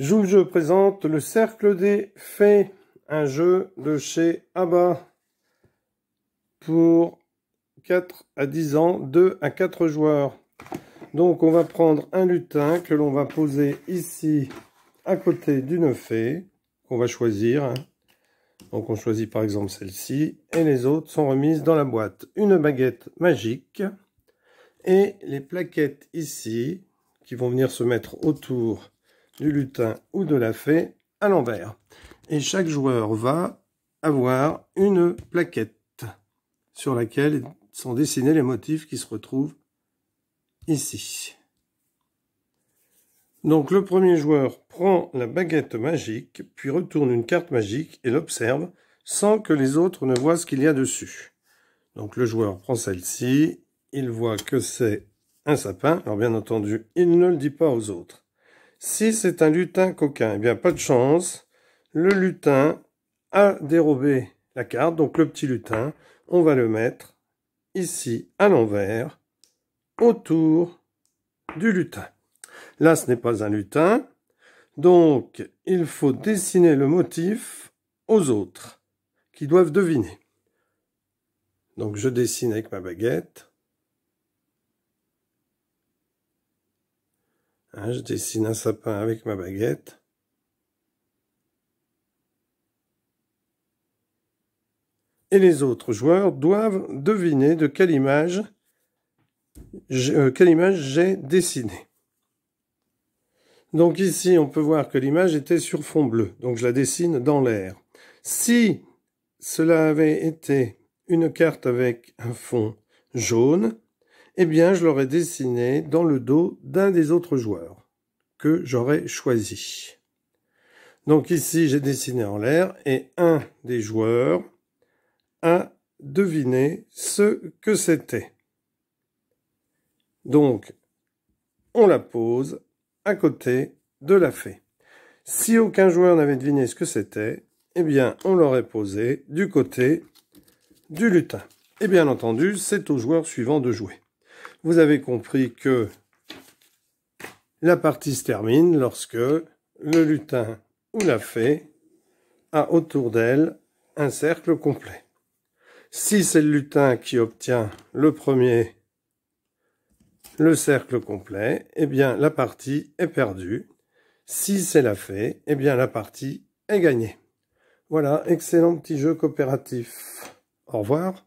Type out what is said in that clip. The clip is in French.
Je vous présente le cercle des fées, un jeu de chez ABBA pour 4 à 10 ans, 2 à 4 joueurs. Donc on va prendre un lutin que l'on va poser ici à côté d'une fée qu'on va choisir. Donc on choisit par exemple celle-ci et les autres sont remises dans la boîte. Une baguette magique et les plaquettes ici qui vont venir se mettre autour du lutin ou de la fée à l'envers. Et chaque joueur va avoir une plaquette sur laquelle sont dessinés les motifs qui se retrouvent ici. Donc le premier joueur prend la baguette magique, puis retourne une carte magique et l'observe sans que les autres ne voient ce qu'il y a dessus. Donc le joueur prend celle-ci, il voit que c'est un sapin, alors bien entendu il ne le dit pas aux autres. Si c'est un lutin coquin, eh bien pas de chance. Le lutin a dérobé la carte, donc le petit lutin, on va le mettre ici à l'envers, autour du lutin. Là, ce n'est pas un lutin, donc il faut dessiner le motif aux autres, qui doivent deviner. Donc je dessine avec ma baguette. Hein, je dessine un sapin avec ma baguette. Et les autres joueurs doivent deviner de quelle image euh, j'ai dessiné. Donc ici, on peut voir que l'image était sur fond bleu. Donc je la dessine dans l'air. Si cela avait été une carte avec un fond jaune, eh bien je l'aurais dessiné dans le dos d'un des autres joueurs que j'aurais choisi. Donc ici j'ai dessiné en l'air et un des joueurs a deviné ce que c'était. Donc on la pose à côté de la fée. Si aucun joueur n'avait deviné ce que c'était, eh bien on l'aurait posé du côté du lutin. Et bien entendu, c'est au joueur suivant de jouer. Vous avez compris que la partie se termine lorsque le lutin ou la fée a autour d'elle un cercle complet. Si c'est le lutin qui obtient le premier le cercle complet, eh bien la partie est perdue. Si c'est la fée, eh bien la partie est gagnée. Voilà, excellent petit jeu coopératif. Au revoir.